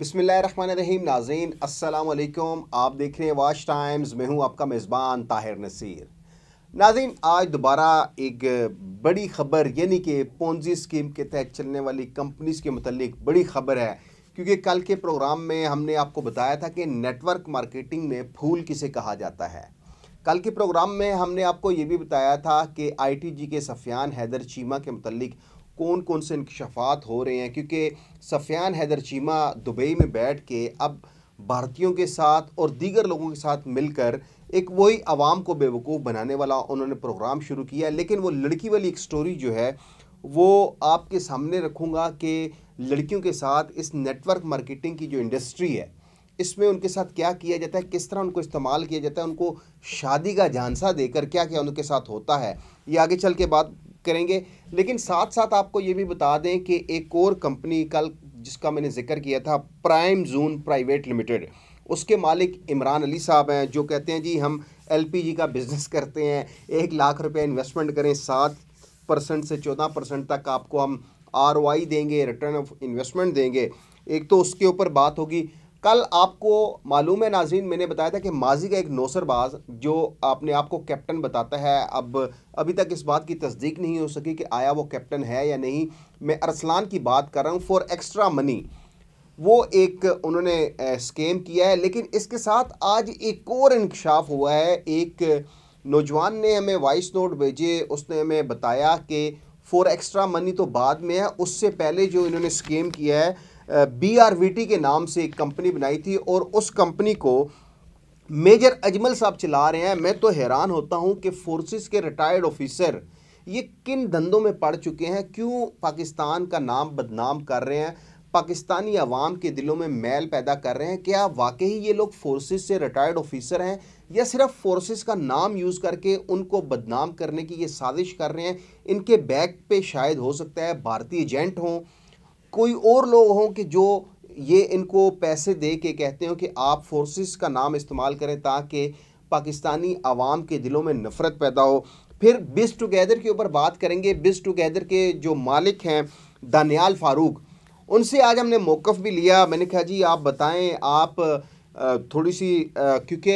बसमीम नाजीन असलकुम आप देख रहे हैं वाश टाइम्स मैं हूं आपका मेज़बान ताहिर नसीर नाजीन आज दोबारा एक बड़ी ख़बर यानी कि पोन्जी स्कीम के तहत चलने वाली कंपनीज़ के मतलब बड़ी ख़बर है क्योंकि कल के प्रोग्राम में हमने आपको बताया था कि नेटवर्क मार्केटिंग में फूल किसे कहा जाता है कल के प्रोग्राम में हमने आपको ये भी बताया था कि आईटीजी के सफियान हैदर चीमा के मतलब कौन कौन से इंकशाफात हो रहे हैं क्योंकि सफियान हैदर चीमा दुबई में बैठ के अब भारतीयों के साथ और दीगर लोगों के साथ मिलकर एक वही आवाम को बेवकूफ़ बनाने वाला उन्होंने प्रोग्राम शुरू किया लेकिन वो लड़की वाली एक स्टोरी जो है वो आपके सामने रखूँगा कि लड़कियों के साथ इस नेटवर्क मार्केटिंग की जो इंडस्ट्री है इसमें उनके साथ क्या किया जाता है किस तरह उनको इस्तेमाल किया जाता है उनको शादी का झांसा देकर क्या क्या उनके साथ होता है ये आगे चल के बात करेंगे लेकिन साथ साथ आपको ये भी बता दें कि एक और कंपनी कल जिसका मैंने जिक्र किया था प्राइम जून प्राइवेट लिमिटेड उसके मालिक इमरान अली साहब हैं जो कहते हैं जी हम एलपीजी का बिज़नेस करते हैं एक लाख रुपये इन्वेस्टमेंट करें सात परसेंट से चौदह परसेंट तक आपको हम आर देंगे रिटर्न ऑफ इन्वेस्टमेंट देंगे एक तो उसके ऊपर बात होगी कल आपको मालूम है नाजीन मैंने बताया था कि माजी का एक नौसरबाज जो अपने आप को कैप्टन बताता है अब अभी तक इस बात की तस्दीक नहीं हो सकी कि आया वो कैप्टन है या नहीं मैं अरसलान की बात कर रहा हूँ फॉर एक्स्ट्रा मनी वो एक उन्होंने स्कैम किया है लेकिन इसके साथ आज एक और इंकशाफ हुआ है एक नौजवान ने हमें वॉइस नोट भेजे उसने हमें बताया कि फॉर एक्स्ट्रा मनी तो बाद में है उससे पहले जो इन्होंने स्कैम किया है बीआरवीटी के नाम से एक कंपनी बनाई थी और उस कंपनी को मेजर अजमल साहब चला रहे हैं मैं तो हैरान होता हूं कि फोर्सेस के रिटायर्ड ऑफिसर ये किन धंधों में पड़ चुके हैं क्यों पाकिस्तान का नाम बदनाम कर रहे हैं पाकिस्तानी आवाम के दिलों में मैल पैदा कर रहे हैं क्या वाकई ये लोग फोर्सेस से रिटायर्ड ऑफिसर हैं या सिर्फ फोर्सेस का नाम यूज़ करके उनको बदनाम करने की ये साजिश कर रहे हैं इनके बैक पे शायद हो सकता है भारतीय एजेंट हों कोई और लोग हों कि जो ये इनको पैसे दे के कहते हो कि आप फोर्सेस का नाम इस्तेमाल करें ताकि पाकिस्तानी आवाम के दिलों में नफ़रत पैदा हो फिर बिस टुगेदर के ऊपर बात करेंगे बिस टुगेदर के जो मालिक हैं दानियाल फारूक उनसे आज हमने मौक़ भी लिया मैंने कहा जी आप बताएं आप थोड़ी सी क्योंकि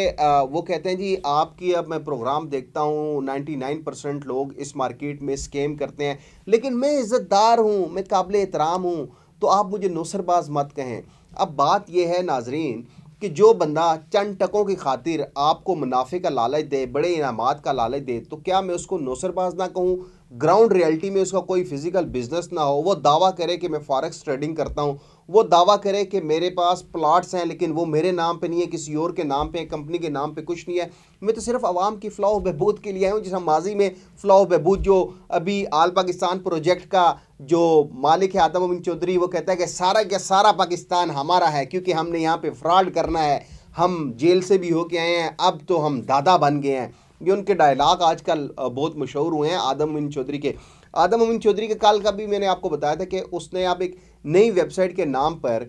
वो कहते हैं जी आपकी अब मैं प्रोग्राम देखता हूँ 99 परसेंट लोग इस मार्केट में स्केम करते हैं लेकिन मैं इज़्ज़तदार हूँ मैं काबिल एहतराम हूँ तो आप मुझे नौसरबाज मत कहें अब बात यह है नाजरीन कि जो बंदा चंद टकों की खातिर आपको मुनाफे का लालच दे बड़े इनामत का लालच दे तो क्या मैं उसको नौसरबाज ना कहूँ ग्राउंड रियलिटी में उसका कोई फिजिकल बिजनेस ना हो वो दावा करे कि मैं फॉरेक्स ट्रेडिंग करता हूँ वो दावा करे कि मेरे पास प्लाट्स हैं लेकिन वो मेरे नाम पे नहीं है किसी और के नाम पे है कंपनी के नाम पे कुछ नहीं है मैं तो सिर्फ आवाम की फ़लाह बहबूद के लिए आया हूँ जिस माजी में फ़लाह बहबूद जो अभी आल पाकिस्तान प्रोजेक्ट का जो मालिक है आदम अमिन चौधरी वो कहता है कि सारा क्या सारा पाकिस्तान हमारा है क्योंकि हमने यहाँ पर फ्रॉड करना है हम जेल से भी होके आए हैं अब तो हम दादा बन गए हैं ये उनके डायलाग आजकल बहुत मशहूर हुए हैं आदम अमीन चौधरी के आदम अमीन चौधरी के काल का भी मैंने आपको बताया था कि उसने आप एक नई वेबसाइट के नाम पर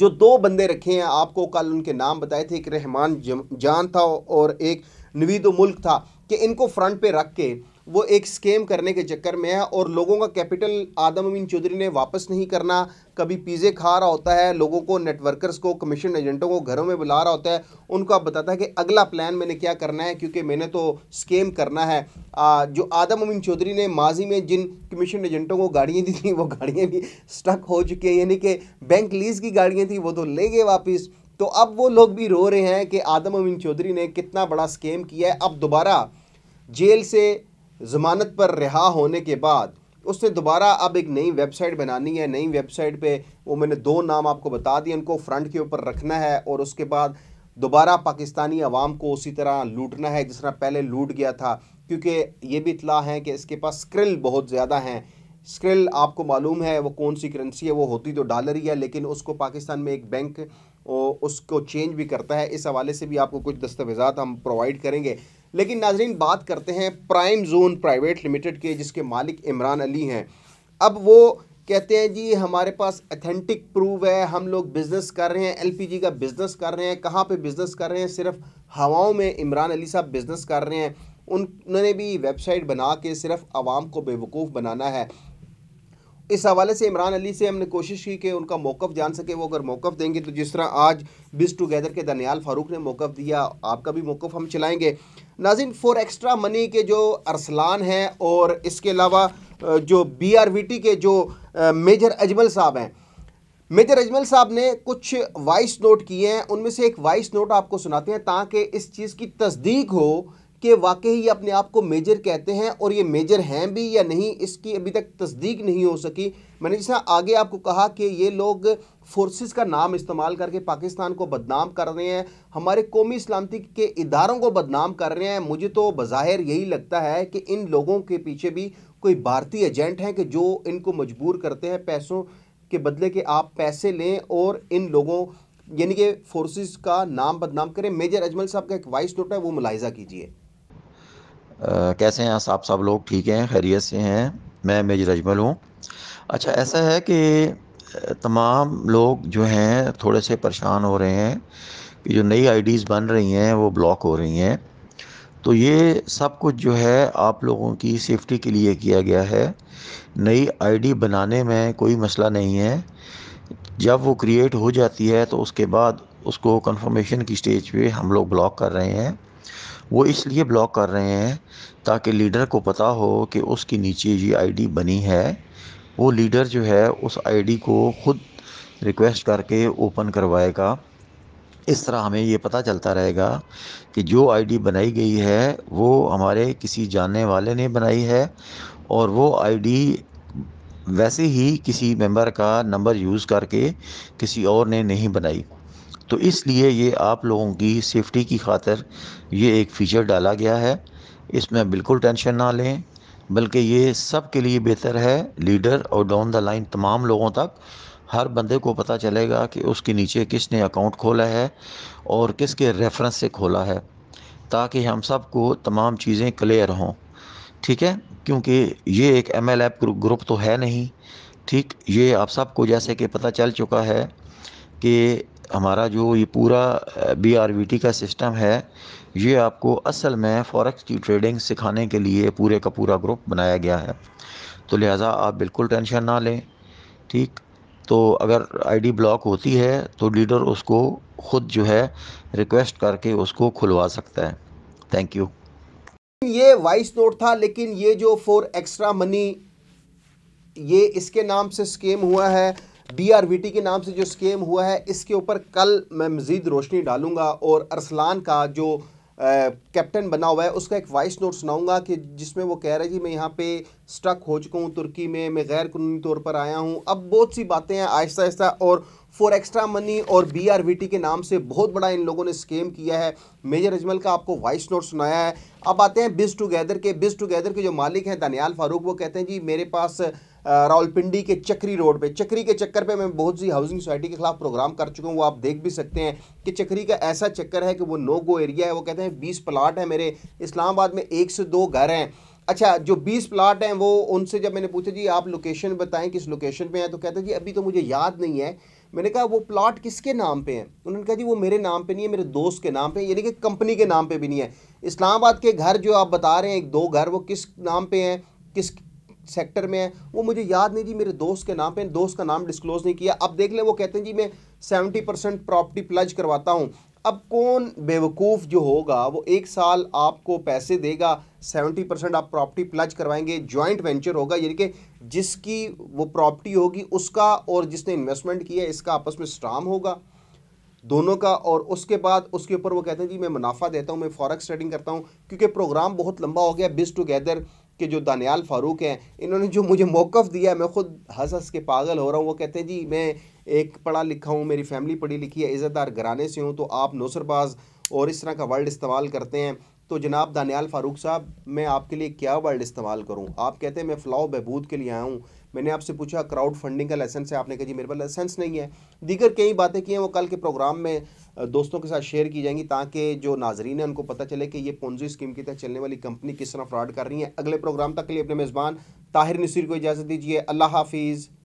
जो दो बंदे रखे हैं आपको कल उनके नाम बताए थे एक रहमान जान था और एक नवीद मुल्क था कि इनको फ्रंट पे रख के वो एक स्केम करने के चक्कर में है और लोगों का कैपिटल आदम अमीन चौधरी ने वापस नहीं करना कभी पीजे खा रहा होता है लोगों को नेटवर्कर्स को कमीशन एजेंटों को घरों में बुला रहा होता है उनको आप बताता है कि अगला प्लान मैंने क्या करना है क्योंकि मैंने तो स्केम करना है आ, जो आदम अमीन चौधरी ने माजी में जिन कमीशन एजेंटों को गाड़ियाँ दी थी वो गाड़ियाँ भी स्टक हो चुकी हैं यानी कि बैंक लीज की गाड़ियाँ थी वो तो ले गए वापस तो अब वो लोग भी रो रहे हैं कि आदम अमीन चौधरी ने कितना बड़ा स्केम किया है अब दोबारा जेल से ज़मानत पर रिहा होने के बाद उसने दोबारा अब एक नई वेबसाइट बनानी है नई वेबसाइट पे वो मैंने दो नाम आपको बता दिए उनको फ्रंट के ऊपर रखना है और उसके बाद दोबारा पाकिस्तानी आवाम को उसी तरह लूटना है जिस तरह पहले लूट गया था क्योंकि ये भी इतला है कि इसके पास स्क्रिल बहुत ज़्यादा हैं स्क्रिल आपको मालूम है वो कौन सी करेंसी है वो होती तो डॉलर ही है लेकिन उसको पाकिस्तान में एक बैंक उसको चेंज भी करता है इस हवाले से भी आपको कुछ दस्तावेज़ा हम प्रोवाइड करेंगे लेकिन नाजरीन बात करते हैं प्राइम जोन प्राइवेट लिमिटेड के जिसके मालिक इमरान अली हैं अब वो कहते हैं जी हमारे पास अथेंटिक प्रूव है हम लोग बिज़नेस कर रहे हैं एलपीजी का बिज़नेस कर रहे हैं कहाँ पे बिज़नेस कर रहे हैं सिर्फ हवाओं में इमरान अली साहब बिज़नेस कर रहे हैं उन्होंने भी वेबसाइट बना के सिर्फ आवाम को बेवकूफ़ बनाना है इस हवाले से इमरान अली से हमने कोशिश की कि उनका मौक़ जान सके वो अगर मौक़ देंगे तो जिस तरह आज बिज़ टुगेदर के दनियाल फारूक ने मौक़ दिया आपका भी मौक़ हम चलाएँगे नाजिन फॉर एक्स्ट्रा मनी के जो अरसलान हैं और इसके अलावा जो बी आर वी टी के जो मेजर अजमल साहब हैं मेजर अजमल साहब ने कुछ वॉइस नोट किए हैं उनमें से एक वॉइस नोट आपको सुनाते हैं ताकि इस चीज़ की तस्दीक हो कि वाकई ये अपने आप को मेजर कहते हैं और ये मेजर हैं भी या नहीं इसकी अभी तक तस्दीक नहीं हो सकी मैंने जैसा आगे आपको कहा कि ये लोग फोर्सेस का नाम इस्तेमाल करके पाकिस्तान को बदनाम कर रहे हैं हमारे कौमी इस्लामती के इदारों को बदनाम कर रहे हैं मुझे तो बज़ाहिर यही लगता है कि इन लोगों के पीछे भी कोई भारतीय एजेंट हैं कि जो इनको मजबूर करते हैं पैसों के बदले के आप पैसे लें और इन लोगों यानी कि फोर्सेस का नाम बदनाम करें मेजर अजमल साहब का एक वाइस नोट है वो मुलायजा कीजिए कैसे हैं आप सब लोग ठीक हैं खैरियत से हैं मैं मेजर अजमल हूँ अच्छा ऐसा है कि तमाम लोग जो हैं थोड़े से परेशान हो रहे हैं कि जो नई आईडीज़ बन रही हैं वो ब्लॉक हो रही हैं तो ये सब कुछ जो है आप लोगों की सेफ्टी के लिए किया गया है नई आईडी बनाने में कोई मसला नहीं है जब वो क्रिएट हो जाती है तो उसके बाद उसको कंफर्मेशन की स्टेज पे हम लोग ब्लॉक कर रहे हैं वो इसलिए ब्लॉक कर रहे हैं ताकि लीडर को पता हो कि उसके नीचे ये आईडी बनी है वो लीडर जो है उस आईडी को खुद रिक्वेस्ट करके ओपन करवाएगा इस तरह हमें ये पता चलता रहेगा कि जो आईडी बनाई गई है वो हमारे किसी जानने वाले ने बनाई है और वो आईडी वैसे ही किसी मेंबर का नंबर यूज़ करके किसी और ने नहीं बनाई तो इसलिए ये आप लोगों की सेफ़्टी की खातर ये एक फ़ीचर डाला गया है इसमें बिल्कुल टेंशन ना लें बल्कि ये सब के लिए बेहतर है लीडर और डाउन द लाइन तमाम लोगों तक हर बंदे को पता चलेगा कि उसके नीचे किसने अकाउंट खोला है और किसके रेफरेंस से खोला है ताकि हम सब को तमाम चीज़ें क्लियर हों ठीक है क्योंकि ये एक एम एल एप ग्रुप तो है नहीं ठीक ये आप सबको जैसे कि पता चल चुका है कि हमारा जो ये पूरा बी आर वी टी का सिस्टम है ये आपको असल में फॉरेक्स की ट्रेडिंग सिखाने के लिए पूरे का पूरा ग्रुप बनाया गया है तो लिहाजा आप बिल्कुल टेंशन ना लें ठीक तो अगर आईडी ब्लॉक होती है तो लीडर उसको खुद जो है रिक्वेस्ट करके उसको खुलवा सकता है थैंक यू ये वाइस नोट था लेकिन ये जो फॉर एक्स्ट्रा मनी ये इसके नाम से स्कीम हुआ है डीआरवीटी के नाम से जो स्कीम हुआ है इसके ऊपर कल मैं मज़ीद रोशनी डालूंगा और अरसलान का जो कैप्टन बना हुआ है उसका एक वॉइस नोट सुनाऊंगा कि जिसमें वो कह रहे जी मैं यहाँ पे स्ट्रक हो चुका हूँ तुर्की में मैं गैर कानूनी तौर पर आया हूँ अब बहुत सी बातें हैं आहिस्ता आहिस्ता और फॉर एक्स्ट्रा मनी और बीआरवीटी के नाम से बहुत बड़ा इन लोगों ने स्केम किया है मेजर अजमल का आपको वॉइस नोट सुनाया है अब आते हैं बिज टुगेदर के बिज टुगेदर के जो मालिक हैं दानियाल फारूक वो कहते हैं जी मेरे पास रावलपिंडी के चक्री रोड पे चक्री के चक्कर पे मैं बहुत सी हाउसिंग सोसाइटी के खिलाफ प्रोग्राम कर चुका हूँ वो आप देख भी सकते हैं कि चक्री का ऐसा चक्कर है कि वो नो गो एरिया है वो कहते हैं बीस प्लाट है मेरे इस्लामाबाद में एक से दो घर हैं अच्छा जो बीस प्लाट हैं वो उनसे जब मैंने पूछा जी आप लोकेशन बताएं किस लोकेशन पे हैं तो कहते जी अभी तो मुझे याद नहीं है मैंने कहा वो प्लाट किसके नाम पे हैं उन्होंने कहा जी वो मेरे नाम पे नहीं है मेरे दोस्त के नाम पे यानी कि कंपनी के नाम पे भी नहीं है इस्लामाबाद के घर जो आप बता रहे हैं एक दो घर वो किस नाम पर हैं किस सेक्टर में है वो मुझे याद नहीं जी मेरे दोस्त के नाम पे दोस्त का नाम डिस्क्लोज़ नहीं किया अब देख लें वो कहते हैं जी मैं सेवेंटी परसेंट प्रॉपर्टी प्लज करवाता हूँ अब कौन बेवकूफ़ जो होगा वो एक साल आपको पैसे देगा सेवेंटी परसेंट आप प्रॉपर्टी प्लज करवाएंगे जॉइंट वेंचर होगा यानी कि जिसकी वो प्रॉपर्टी होगी उसका और जिसने इन्वेस्टमेंट किया इसका आपस में स्ट्राम होगा दोनों का और उसके बाद उसके ऊपर वो कहते हैं जी मैं मुनाफा देता हूँ मैं फॉरेक्स ट्रेडिंग करता हूँ क्योंकि प्रोग्राम बहुत लंबा हो गया बिज टुगेदर कि जो दानियाल फ़ारूक हैं इन्होंने जो मुझे मौक़ दिया मैं ख़ुद हंस हंस के पागल हो रहा हूँ वो कहते हैं जी मैं एक पढ़ा लिखा हूँ मेरी फैमिली पढ़ी लिखी है इज़्ज़तदार घराने से हूँ तो आप नौसरबाज़ और इस तरह का वर्ड इस्तेमाल करते हैं तो जनाब दानियाल फ़ारूक साहब मैं आपके लिए क्या वर्ड इस्तेमाल करूँ आप कहते हैं मैं फ़लाह बहबूद के लिए आया हूँ मैंने आपसे पूछा क्राउड फंडिंग का लाइसेंस है आपने कहा जी मेरे पास लाइसेंस नहीं है दीगर कई बातें की हैं वो कल के प्रोग्राम में दोस्तों के साथ शेयर की जाएंगी ताकि जो नाजरीन है उनको पता चले कि ये पोन्जी स्कीम के तहत चलने वाली कंपनी किस तरह फ्रॉड कर रही है अगले प्रोग्राम तक के लिए अपने मेज़बान ताहिर नसीर को इजाज़त दीजिए अल्लाह हाफिज़